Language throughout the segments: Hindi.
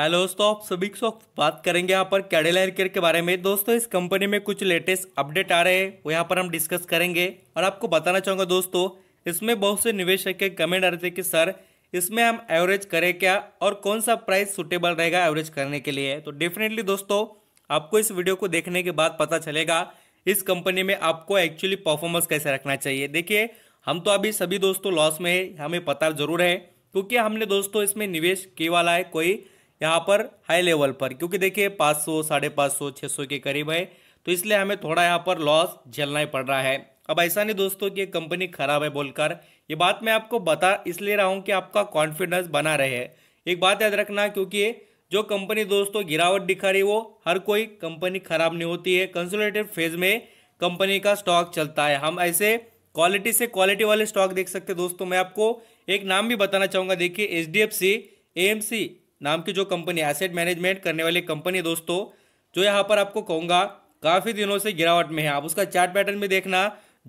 हेलो दोस्तों आप सभी को बात करेंगे यहाँ पर कैडेला हेयर केयर के बारे में दोस्तों इस कंपनी में कुछ लेटेस्ट अपडेट आ रहे हैं वो यहाँ पर हम डिस्कस करेंगे और आपको बताना चाहूँगा दोस्तों इसमें बहुत से निवेशक के कमेंट आ रहे थे कि सर इसमें हम एवरेज करें क्या और कौन सा प्राइस सुटेबल रहेगा एवरेज करने के लिए तो डेफिनेटली दोस्तों आपको इस वीडियो को देखने के बाद पता चलेगा इस कंपनी में आपको एक्चुअली परफॉर्मेंस कैसे रखना चाहिए देखिए हम तो अभी सभी दोस्तों लॉस में है हमें पता जरूर है क्योंकि हमने दोस्तों इसमें निवेश किया वाला है कोई यहाँ पर हाई लेवल पर क्योंकि देखिए पाँच सौ साढ़े पाँच सौ छः सौ के करीब है तो इसलिए हमें थोड़ा यहाँ पर लॉस झेलना ही पड़ रहा है अब ऐसा नहीं दोस्तों कि कंपनी खराब है बोलकर ये बात मैं आपको बता इसलिए रहा हूँ कि आपका कॉन्फिडेंस बना रहे एक बात याद रखना क्योंकि जो कंपनी दोस्तों गिरावट दिखा रही वो हर कोई कंपनी खराब नहीं होती है कंसोलेटेड फेज में कंपनी का स्टॉक चलता है हम ऐसे क्वालिटी से क्वालिटी वाले स्टॉक देख सकते हैं दोस्तों मैं आपको एक नाम भी बताना चाहूँगा देखिए H D F C M C नाम की जो कंपनी एसेट मैनेजमेंट करने वाली कंपनी दोस्तों जो यहाँ पर आपको कहूँगा काफ़ी दिनों से गिरावट में है आप उसका चार्ट पैटर्न भी देखना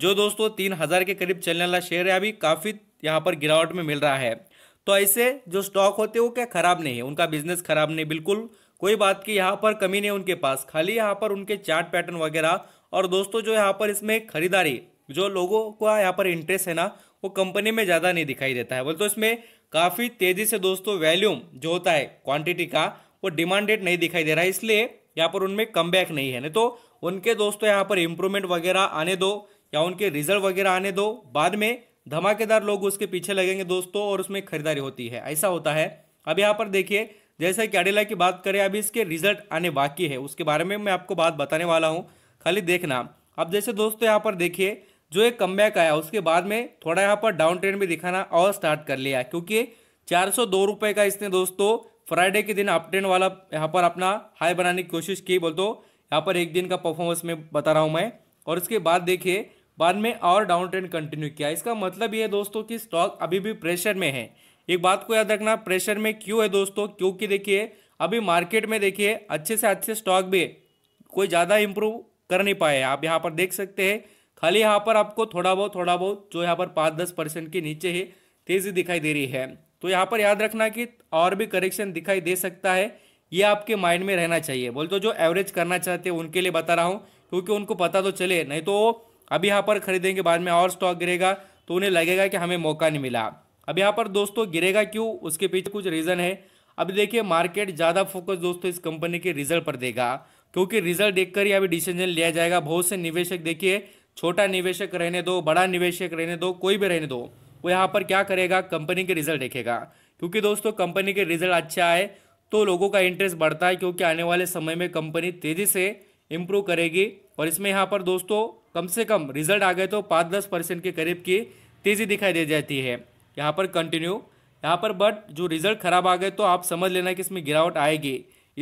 जो दोस्तों तीन हज़ार के करीब चलने वाला शेयर है अभी काफ़ी यहाँ पर गिरावट में मिल रहा है तो ऐसे जो स्टॉक होते हैं वो क्या ख़राब नहीं है उनका बिजनेस ख़राब नहीं बिल्कुल कोई बात की यहाँ पर कमी नहीं उनके पास खाली यहाँ पर उनके चार्ट पैटर्न वगैरह और दोस्तों जो यहाँ पर इसमें खरीदारी जो लोगों का यहाँ पर इंटरेस्ट है ना वो कंपनी में ज़्यादा नहीं दिखाई देता है बोले तो इसमें काफ़ी तेज़ी से दोस्तों वैल्यूम जो होता है क्वांटिटी का वो डिमांडेड नहीं दिखाई दे रहा है इसलिए यहाँ पर उनमें कम नहीं है नहीं तो उनके दोस्तों यहाँ पर इम्प्रूवमेंट वगैरह आने दो या उनके रिजल्ट वगैरह आने दो बाद में धमाकेदार लोग उसके पीछे लगेंगे दोस्तों और उसमें खरीदारी होती है ऐसा होता है अब यहाँ पर देखिए जैसे कि अडेला की बात करें अभी इसके रिजल्ट आने बाकी है उसके बारे में मैं आपको बात बताने वाला हूँ खाली देखना अब जैसे दोस्तों यहाँ पर देखिए जो एक कम बैक आया उसके बाद में थोड़ा यहाँ पर डाउन ट्रेंड भी दिखाना और स्टार्ट कर लिया क्योंकि चार सौ दो रुपये का इसने दोस्तों फ्राइडे के दिन अप ट्रेंड वाला यहाँ पर अपना हाई बनाने की कोशिश की बोल तो यहाँ पर एक दिन का परफॉर्मेंस में बता रहा हूँ मैं और इसके बाद देखिए बाद में और डाउन ट्रेंड कंटिन्यू किया इसका मतलब ये है दोस्तों कि स्टॉक अभी भी प्रेशर में है एक बात को याद रखना प्रेशर में क्यों है दोस्तों क्योंकि देखिए अभी मार्केट में देखिए अच्छे से अच्छे स्टॉक भी कोई ज़्यादा इम्प्रूव कर नहीं पाए आप यहाँ पर देख सकते हैं खाली यहाँ पर आपको थोड़ा बहुत थोड़ा बहुत जो यहाँ पर पाँच दस परसेंट के नीचे ही तेज़ी दिखाई दे रही है तो यहाँ पर याद रखना कि और भी करेक्शन दिखाई दे सकता है ये आपके माइंड में रहना चाहिए बोल तो जो एवरेज करना चाहते हैं उनके लिए बता रहा हूँ क्योंकि उनको पता तो चले नहीं तो अभी यहाँ पर खरीदेंगे बाद में और स्टॉक गिरेगा तो उन्हें लगेगा कि हमें मौका नहीं मिला अब यहाँ पर दोस्तों गिरेगा क्यों उसके पीछे कुछ रीज़न है अब देखिए मार्केट ज़्यादा फोकस दोस्तों इस कंपनी के रिजल्ट पर देगा क्योंकि रिजल्ट देखकर ही अभी डिसीजन लिया जाएगा बहुत से निवेशक देखिए छोटा निवेशक रहने दो बड़ा निवेशक रहने दो कोई भी रहने दो वो यहाँ पर क्या करेगा कंपनी के रिजल्ट देखेगा क्योंकि दोस्तों कंपनी के रिजल्ट अच्छा आए तो लोगों का इंटरेस्ट बढ़ता है क्योंकि आने वाले समय में कंपनी तेज़ी से इम्प्रूव करेगी और इसमें यहाँ पर दोस्तों कम से कम रिजल्ट आ गए तो पाँच दस परसेंट के करीब की तेज़ी दिखाई दे जाती है यहाँ पर कंटिन्यू यहाँ पर बट जो रिजल्ट खराब आ गए तो आप समझ लेना कि इसमें गिरावट आएगी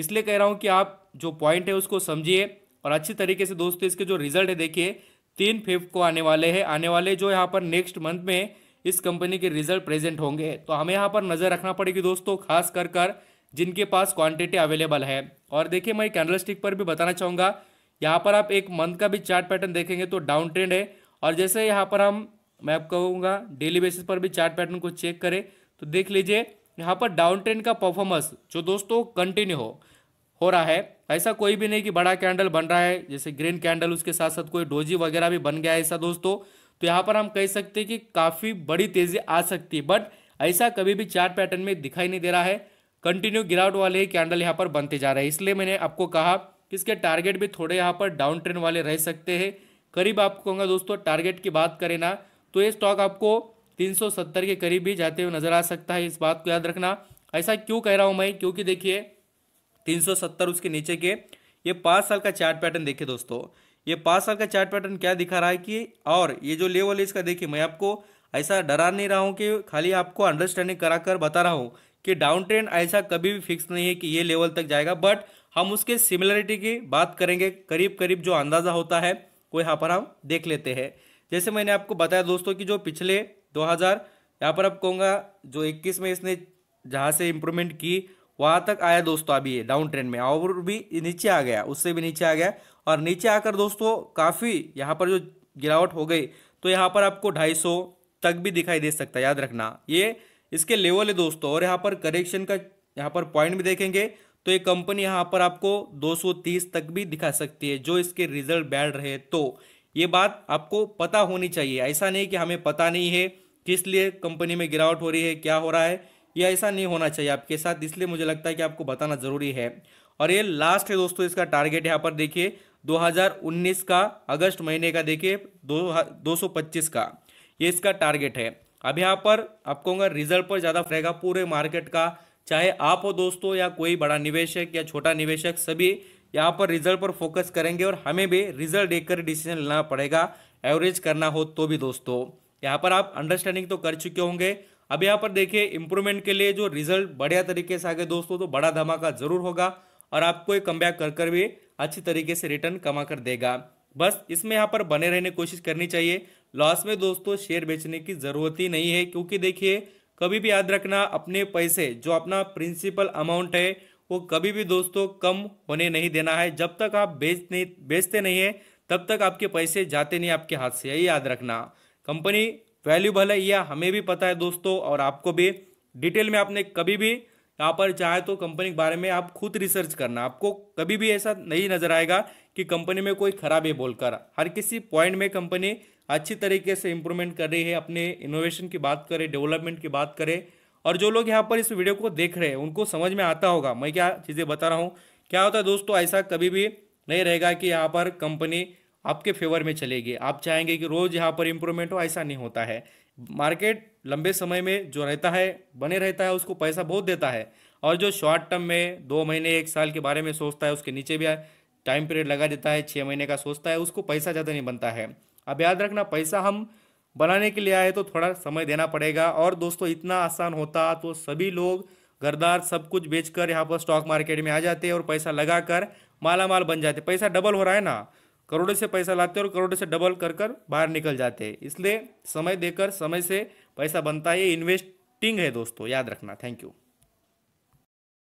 इसलिए कह रहा हूँ कि आप जो पॉइंट है उसको समझिए और अच्छी तरीके से दोस्तों इसके जो रिजल्ट है देखिए तीन फिफ्थ को आने वाले हैं आने वाले जो यहाँ पर नेक्स्ट मंथ में इस कंपनी के रिजल्ट प्रेजेंट होंगे तो हमें यहाँ पर नज़र रखना पड़ेगी दोस्तों खास कर कर जिनके पास क्वांटिटी अवेलेबल है और देखिए मैं कैंडल स्टिक पर भी बताना चाहूँगा यहाँ पर आप एक मंथ का भी चार्ट पैटर्न देखेंगे तो डाउन ट्रेंड है और जैसे यहाँ पर हम मैं आप कहूँगा डेली बेसिस पर भी चार्ट पैटर्न को चेक करें तो देख लीजिए यहाँ पर डाउन ट्रेंड का परफॉर्मेंस जो दोस्तों कंटिन्यू हो हो रहा है ऐसा कोई भी नहीं कि बड़ा कैंडल बन रहा है जैसे ग्रीन कैंडल उसके साथ साथ कोई डोजी वगैरह भी बन गया है ऐसा दोस्तों तो यहाँ पर हम कह सकते हैं कि काफ़ी बड़ी तेज़ी आ सकती है बट ऐसा कभी भी चार्ट पैटर्न में दिखाई नहीं दे रहा है कंटिन्यू गिरावट वाले ही कैंडल यहाँ पर बनते जा रहे हैं इसलिए मैंने आपको कहा कि इसके टारगेट भी थोड़े यहाँ पर डाउन ट्रेंड वाले रह सकते हैं करीब आपको कहूँगा दोस्तों टारगेट की बात करें ना तो ये स्टॉक आपको 370 के करीब भी जाते हुए नजर आ सकता है इस बात को याद रखना ऐसा क्यों कह रहा हूँ मैं क्योंकि देखिए 370 उसके नीचे के ये पाँच साल का चार्ट पैटर्न देखिए दोस्तों ये पाँच साल का चार्ट पैटर्न क्या दिखा रहा है कि और ये जो लेवल है इसका देखिए मैं आपको ऐसा डरा नहीं रहा हूँ कि खाली आपको अंडरस्टैंडिंग कराकर बता रहा हूँ कि डाउन ट्रेंड ऐसा कभी भी फिक्स नहीं है कि ये लेवल तक जाएगा बट हम उसके सिमिलरिटी की बात करेंगे करीब करीब जो अंदाज़ा होता है वो यहाँ पर हम देख लेते हैं जैसे मैंने आपको बताया दोस्तों कि जो पिछले 2000 यहाँ पर आप कहूँगा जो 21 में इसने जहाँ से इम्प्रूवमेंट की वहाँ तक आया दोस्तों अभी ये डाउन ट्रेंड में और भी नीचे आ गया उससे भी नीचे आ गया और नीचे आकर दोस्तों काफ़ी यहाँ पर जो गिरावट हो गई तो यहाँ पर आपको सौ तक भी दिखाई दे सकता है याद रखना ये इसके लेवल है दोस्तों और यहाँ पर करेक्शन का यहाँ पर पॉइंट भी देखेंगे तो ये कंपनी यहाँ पर आपको 230 तक भी दिखा सकती है जो इसके रिजल्ट बैड रहे तो ये बात आपको पता होनी चाहिए ऐसा नहीं कि हमें पता नहीं है किस लिए कंपनी में गिरावट हो रही है क्या हो रहा है ये ऐसा नहीं होना चाहिए आपके साथ इसलिए मुझे लगता है कि आपको बताना ज़रूरी है और ये लास्ट है दोस्तों इसका टारगेट यहाँ पर देखिए 2019 का अगस्त महीने का देखिए दो दो का ये इसका टारगेट है अब यहाँ पर आपको रिजल्ट पर ज़्यादा रहेगा पूरे मार्केट का चाहे आप हो दोस्तों या कोई बड़ा निवेशक या छोटा निवेशक सभी यहाँ पर रिजल्ट पर फोकस करेंगे और हमें भी रिजल्ट देखकर डिसीजन लेना पड़ेगा एवरेज करना हो तो भी दोस्तों यहाँ पर आप अंडरस्टैंडिंग तो कर चुके होंगे अब यहाँ पर देखिए इंप्रूवमेंट के लिए जो रिजल्ट बढ़िया तरीके से आगे दोस्तों तो बड़ा धमाका जरूर होगा और आपको एक कम कर कर भी अच्छी तरीके से रिटर्न कमा कर देगा बस इसमें यहाँ पर बने रहने कोशिश करनी चाहिए लॉस में दोस्तों शेयर बेचने की ज़रूरत ही नहीं है क्योंकि देखिए कभी भी याद रखना अपने पैसे जो अपना प्रिंसिपल अमाउंट है वो कभी भी दोस्तों कम होने नहीं देना है जब तक आप बेच नहीं बेचते नहीं है तब तक आपके पैसे जाते नहीं आपके हाथ से यही याद रखना कंपनी वैल्यूबल है यह हमें भी पता है दोस्तों और आपको भी डिटेल में आपने कभी भी यहाँ पर चाहे तो कंपनी के बारे में आप खुद रिसर्च करना आपको कभी भी ऐसा नहीं नजर आएगा कि कंपनी में कोई खराब है बोलकर हर किसी पॉइंट में कंपनी अच्छी तरीके से इम्प्रूवमेंट कर रही है अपने इनोवेशन की बात करें डेवलपमेंट की बात करें और जो लोग यहाँ पर इस वीडियो को देख रहे हैं उनको समझ में आता होगा मैं क्या चीज़ें बता रहा हूँ क्या होता है दोस्तों ऐसा कभी भी नहीं रहेगा कि यहाँ पर कंपनी आपके फेवर में चलेगी आप चाहेंगे कि रोज़ यहाँ पर इम्प्रूवमेंट हो ऐसा नहीं होता है मार्केट लंबे समय में जो रहता है बने रहता है उसको पैसा बहुत देता है और जो शॉर्ट टर्म में दो महीने एक साल के बारे में सोचता है उसके नीचे भी टाइम पीरियड लगा देता है छः महीने का सोचता है उसको पैसा ज़्यादा नहीं बनता है अब याद रखना पैसा हम बनाने के लिए आए तो थोड़ा समय देना पड़ेगा और दोस्तों इतना आसान होता तो सभी लोग घरदार सब कुछ बेचकर यहाँ पर स्टॉक मार्केट में आ जाते और पैसा लगाकर माला माल बन जाते पैसा डबल हो रहा है ना करोड़ों से पैसा लाते हैं और करोड़ों से डबल कर कर बाहर निकल जाते हैं इसलिए समय देकर समय से पैसा बनता है ये इन्वेस्टिंग है दोस्तों याद रखना थैंक यू